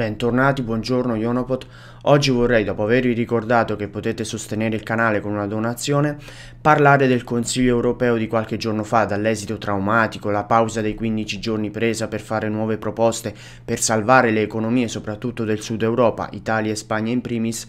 Bentornati, buongiorno Ionopot. Oggi vorrei, dopo avervi ricordato che potete sostenere il canale con una donazione, parlare del Consiglio europeo di qualche giorno fa, dall'esito traumatico, la pausa dei 15 giorni presa per fare nuove proposte per salvare le economie soprattutto del sud Europa, Italia e Spagna in primis,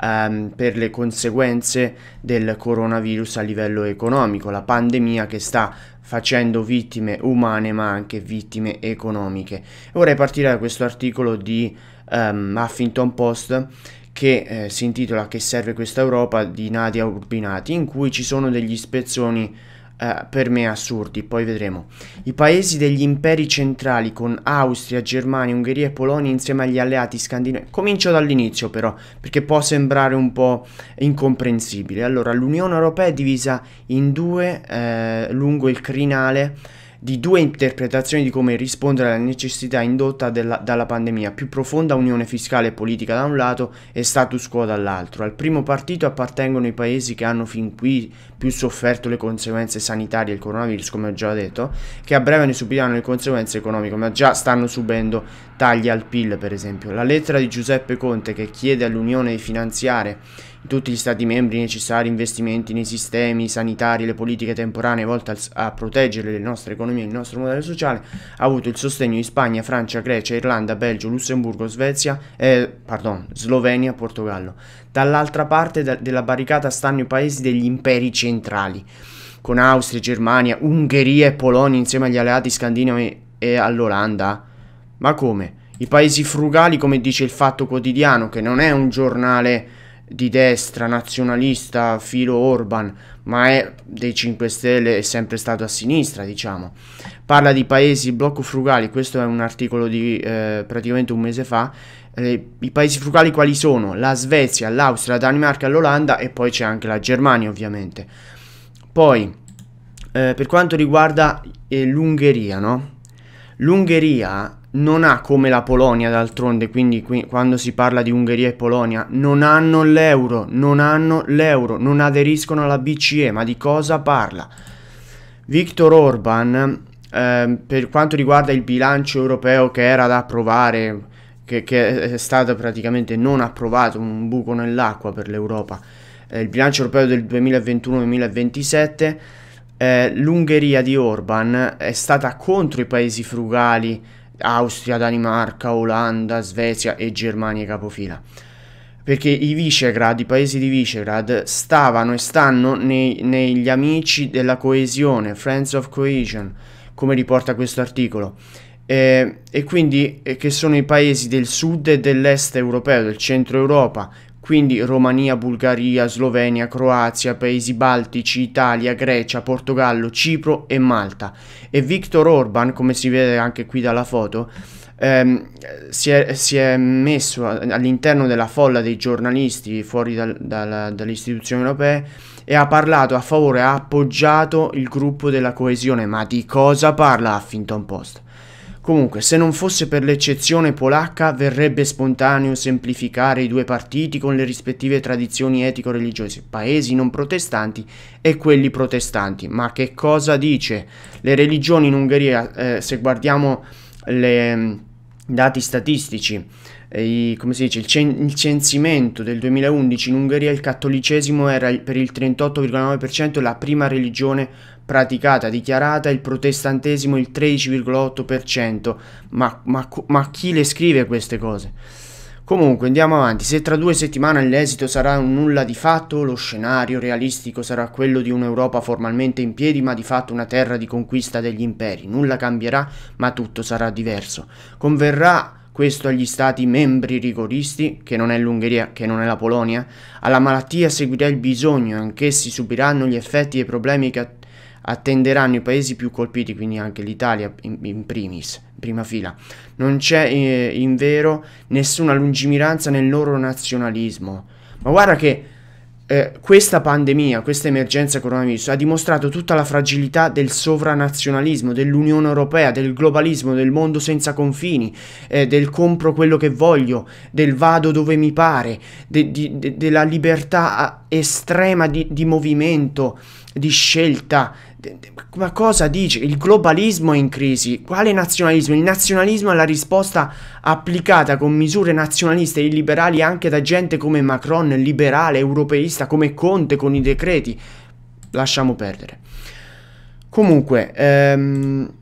ehm, per le conseguenze del coronavirus a livello economico, la pandemia che sta facendo vittime umane ma anche vittime economiche. E vorrei partire da questo articolo di ehm, Huffington Post che eh, si intitola Che serve questa Europa di Nadia Urbinati, in cui ci sono degli spezzoni eh, per me assurdi, poi vedremo. I paesi degli imperi centrali con Austria, Germania, Ungheria e Polonia insieme agli alleati scandinavi. Comincio dall'inizio però, perché può sembrare un po' incomprensibile. Allora, l'Unione Europea è divisa in due eh, lungo il crinale di due interpretazioni di come rispondere alla necessità indotta della, dalla pandemia, più profonda unione fiscale e politica da un lato e status quo dall'altro. Al primo partito appartengono i paesi che hanno fin qui più sofferto le conseguenze sanitarie del coronavirus, come ho già detto, che a breve ne subiranno le conseguenze economiche, ma già stanno subendo tagli al PIL, per esempio. La lettera di Giuseppe Conte che chiede all'Unione di finanziare tutti gli Stati membri necessari investimenti nei sistemi sanitari, le politiche temporanee volte a proteggere le nostre economie e il nostro modello sociale, ha avuto il sostegno di Spagna, Francia, Grecia, Irlanda, Belgio, Lussemburgo, Svezia, eh, pardon, Slovenia, Portogallo. Dall'altra parte da della barricata stanno i paesi degli imperi centrali, con Austria, Germania, Ungheria e Polonia insieme agli alleati scandinavi e all'Olanda. Ma come? I paesi frugali, come dice il Fatto Quotidiano, che non è un giornale di destra, nazionalista, filo Orban, ma è dei 5 Stelle, è sempre stato a sinistra, diciamo. Parla di paesi blocco frugali, questo è un articolo di eh, praticamente un mese fa. Eh, I paesi frugali quali sono? La Svezia, l'Austria, la Danimarca, l'Olanda e poi c'è anche la Germania, ovviamente. Poi, eh, per quanto riguarda eh, l'Ungheria, no? L'Ungheria non ha come la Polonia d'altronde, quindi qui, quando si parla di Ungheria e Polonia, non hanno l'euro, non hanno l'euro, non aderiscono alla BCE, ma di cosa parla? Viktor Orban, eh, per quanto riguarda il bilancio europeo che era da approvare, che, che è stato praticamente non approvato, un buco nell'acqua per l'Europa, eh, il bilancio europeo del 2021-2027, eh, l'Ungheria di Orban è stata contro i paesi frugali, Austria, Danimarca, Olanda, Svezia e Germania capofila. Perché i Visegrad, i paesi di Visegrad, stavano e stanno nei, negli amici della coesione, Friends of Cohesion, come riporta questo articolo. Eh, e quindi eh, che sono i paesi del sud e dell'est europeo, del centro Europa, quindi Romania, Bulgaria, Slovenia, Croazia, Paesi Baltici, Italia, Grecia, Portogallo, Cipro e Malta. E Viktor Orban, come si vede anche qui dalla foto, ehm, si, è, si, è, messo all'interno della folla dei giornalisti fuori dal, dal, dalle istituzioni europee e ha parlato a favore, ha appoggiato il gruppo della coesione. Ma di cosa parla Huffington Post? Comunque, se non fosse per l'eccezione polacca, verrebbe spontaneo semplificare i due partiti con le rispettive tradizioni etico-religiose, paesi non protestanti e quelli protestanti. Ma che cosa dice? Le religioni in Ungheria, eh, se guardiamo i mm, dati statistici, eh, come si dice, il, cen- il, censimento del 2011 in Ungheria il cattolicesimo era per il 38,9% la prima religione praticata, dichiarata, il protestantesimo il 13,8%. Ma, ma, ma chi le scrive queste cose? Comunque andiamo avanti, se tra due settimane l'esito sarà un nulla di fatto, lo scenario realistico sarà quello di un'Europa formalmente in piedi ma di fatto una terra di conquista degli imperi, nulla cambierà ma tutto sarà diverso. Converrà questo agli stati membri rigoristi, che non è l'Ungheria, che non è la Polonia, alla malattia seguirà il bisogno, anch'essi subiranno gli effetti e i problemi che attenderanno i paesi più colpiti, quindi anche l'Italia in, in primis, prima fila. Non c'è eh, in vero nessuna lungimiranza nel loro nazionalismo. Ma guarda che eh, questa pandemia, questa emergenza coronavirus ha dimostrato tutta la fragilità del sovranazionalismo, dell'Unione Europea, del globalismo, del mondo senza confini, eh, del compro quello che voglio, del vado dove mi pare, de, de, de, della libertà ah, estrema di, di movimento, di scelta, ma cosa dice? Il globalismo è in crisi. Quale nazionalismo? Il nazionalismo è la risposta applicata con misure nazionaliste e illiberali anche da gente come Macron, liberale, europeista, come Conte con i decreti. Lasciamo perdere. Comunque, ehm,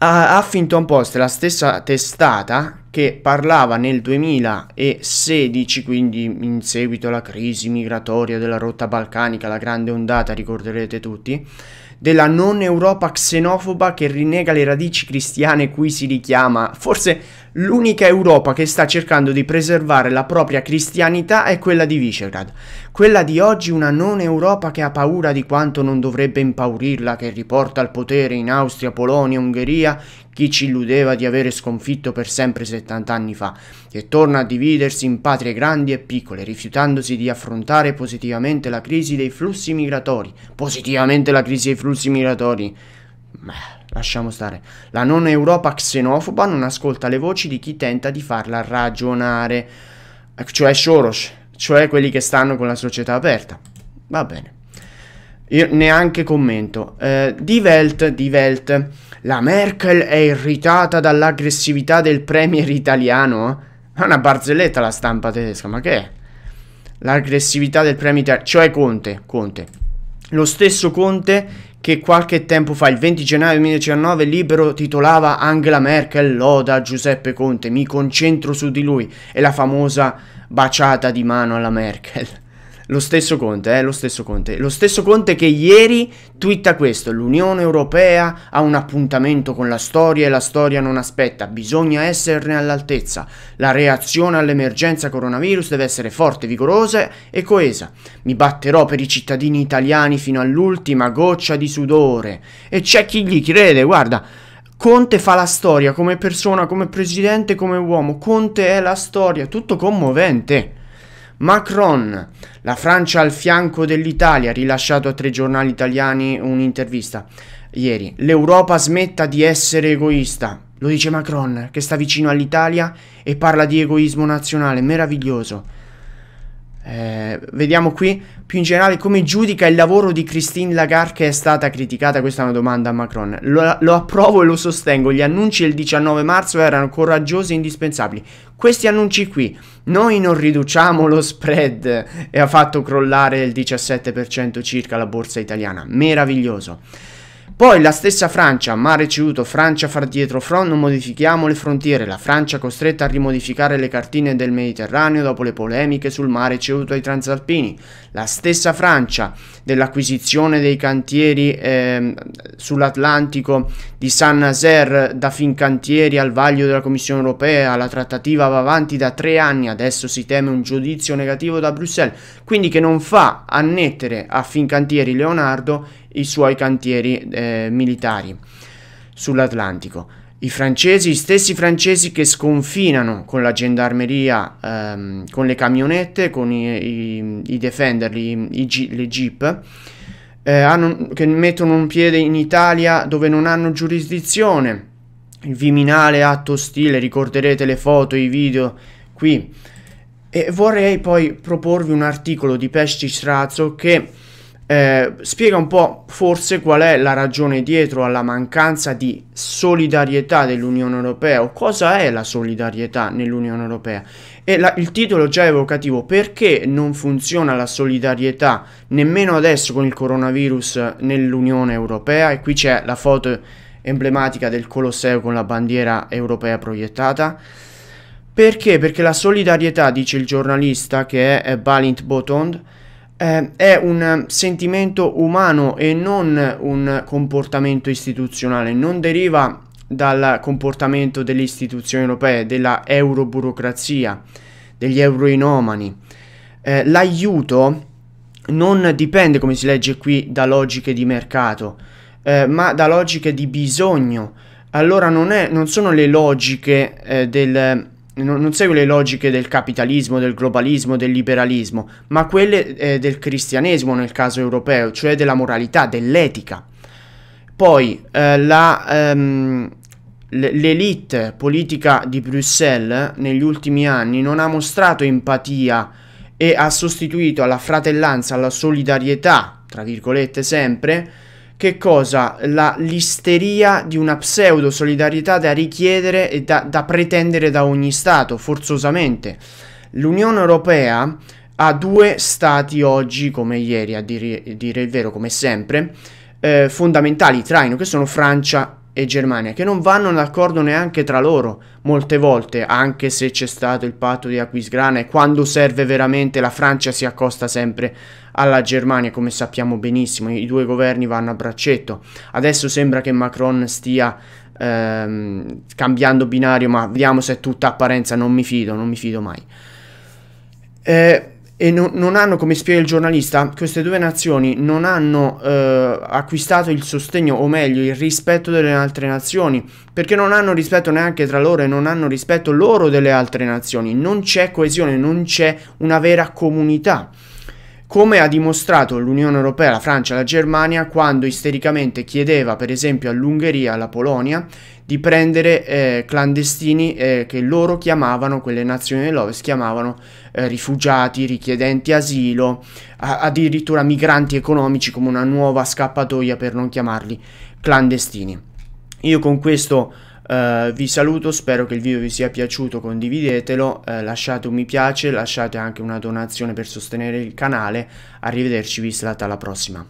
Huffington Post, la stessa testata che parlava nel 2016, quindi in seguito alla crisi migratoria della rotta balcanica, la grande ondata, ricorderete tutti, della non Europa xenofoba che rinnega le radici cristiane cui si richiama. Forse l'unica Europa che sta cercando di preservare la propria cristianità è quella di Visegrad. Quella di oggi una non Europa che ha paura di quanto non dovrebbe impaurirla, che riporta al potere in Austria, Polonia, Ungheria chi ci illudeva di avere sconfitto per sempre 70 anni fa, che torna a dividersi in patrie grandi e piccole, rifiutandosi di affrontare positivamente la crisi dei flussi migratori. Positivamente la crisi dei flussi migratori. Beh lasciamo stare. La non Europa xenofoba non ascolta le voci di chi tenta di farla ragionare, eh, cioè Soros, cioè quelli che stanno con la società aperta. Va bene. Io neanche commento. Eh, die Welt, die Welt. La Merkel è irritata dall'aggressività del premier italiano? È una barzelletta la stampa tedesca, ma che è? L'aggressività del premier italiano, cioè Conte, Conte. Lo stesso Conte che qualche tempo fa, il 20 gennaio 2019, Libero titolava Angela Merkel loda Giuseppe Conte, mi concentro su di lui e la famosa baciata di mano alla Merkel. Lo stesso Conte, eh, lo stesso Conte. Lo stesso Conte che ieri twitta questo, l'Unione Europea ha un appuntamento con la storia e la storia non aspetta, bisogna esserne all'altezza. La reazione all'emergenza coronavirus deve essere forte, vigorosa e coesa. Mi batterò per i cittadini italiani fino all'ultima goccia di sudore. E c'è chi gli crede, guarda. Conte fa la storia come persona, come presidente, come uomo. Conte è la storia, tutto commovente. Macron, la Francia al fianco dell'Italia, ha rilasciato a tre giornali italiani un'intervista ieri. L'Europa smetta di essere egoista. Lo dice Macron, che sta vicino all'Italia e parla di egoismo nazionale, meraviglioso. Eh, vediamo qui più in generale come giudica il lavoro di Christine Lagarde che è stata criticata. Questa è una domanda a Macron. Lo, lo approvo e lo sostengo. Gli annunci del 19 marzo erano coraggiosi e indispensabili questi annunci qui noi non riduciamo lo spread e ha fatto crollare il 17% circa la borsa italiana. Meraviglioso. Poi la stessa Francia, mare ceduto, Francia far dietro, front non modifichiamo le frontiere, la Francia costretta a rimodificare le cartine del Mediterraneo dopo le polemiche sul mare ceduto ai transalpini, la stessa Francia dell'acquisizione dei cantieri eh, sull'Atlantico di Saint-Nazaire da Fincantieri al vaglio della Commissione Europea, la trattativa va avanti da tre anni, adesso si teme un giudizio negativo da Bruxelles, quindi che non fa annettere a Fincantieri Leonardo i suoi cantieri eh, militari sull'Atlantico. I francesi, gli stessi francesi che sconfinano con la gendarmeria, ehm, con le camionette, con i, i, i defender, i, i, le jeep, eh, hanno, che mettono un piede in Italia dove non hanno giurisdizione. Il Viminale atto ostile, ricorderete le foto, i video qui. E vorrei poi proporvi un articolo di Pesci Strazzo che eh, spiega un po' forse qual è la ragione dietro alla mancanza di solidarietà dell'Unione Europea o cosa è la solidarietà nell'Unione Europea. E la, il titolo già evocativo, perché non funziona la solidarietà nemmeno adesso con il coronavirus nell'Unione Europea? E qui c'è la foto emblematica del Colosseo con la bandiera europea proiettata. Perché? Perché la solidarietà, dice il giornalista che è Balint Botond, eh, è un sentimento umano e non un comportamento istituzionale, non deriva dal comportamento delle istituzioni europee, della euroburocrazia, degli euroinomani. Eh, l'aiuto non dipende, come si legge qui, da logiche di mercato, eh, ma da logiche di bisogno. Allora non, è, non sono le logiche eh, del, non, non segue le logiche del capitalismo, del globalismo, del liberalismo, ma quelle eh, del cristianesimo nel caso europeo, cioè della moralità, dell'etica. Poi eh, ehm, l'elite ehm, politica di Bruxelles eh, negli ultimi anni non ha mostrato empatia e ha sostituito alla fratellanza, alla solidarietà, tra virgolette sempre, che cosa? La, l'isteria di una pseudo solidarietà da richiedere e da, da pretendere da ogni Stato, forzosamente. L'Unione Europea ha due Stati oggi, come ieri a dire, dire il vero, come sempre, eh, fondamentali, traino, che sono Francia e Germania, che non vanno d'accordo neanche tra loro molte volte, anche se c'è stato il patto di Aquisgrana e quando serve veramente la Francia si accosta sempre alla Germania, come sappiamo benissimo, i due governi vanno a braccetto. Adesso sembra che Macron stia ehm, cambiando binario, ma vediamo se è tutta apparenza, non mi fido, non mi fido mai. Eh, e no, non hanno, come spiega il giornalista, queste due nazioni non hanno eh, acquistato il sostegno, o meglio, il rispetto delle altre nazioni, perché non hanno rispetto neanche tra loro e non hanno rispetto loro delle altre nazioni. Non c'è coesione, non c'è una vera comunità come ha dimostrato l'Unione Europea, la Francia la Germania quando istericamente chiedeva per esempio all'Ungheria, alla Polonia, di prendere eh, clandestini eh, che loro chiamavano, quelle nazioni dell'Ovest chiamavano eh, rifugiati, richiedenti asilo, addirittura migranti economici come una nuova scappatoia per non chiamarli clandestini. Io con questo Uh, vi saluto, spero che il video vi sia piaciuto, condividetelo, uh, lasciate un mi piace, lasciate anche una donazione per sostenere il canale. Arrivederci, vi slata alla prossima.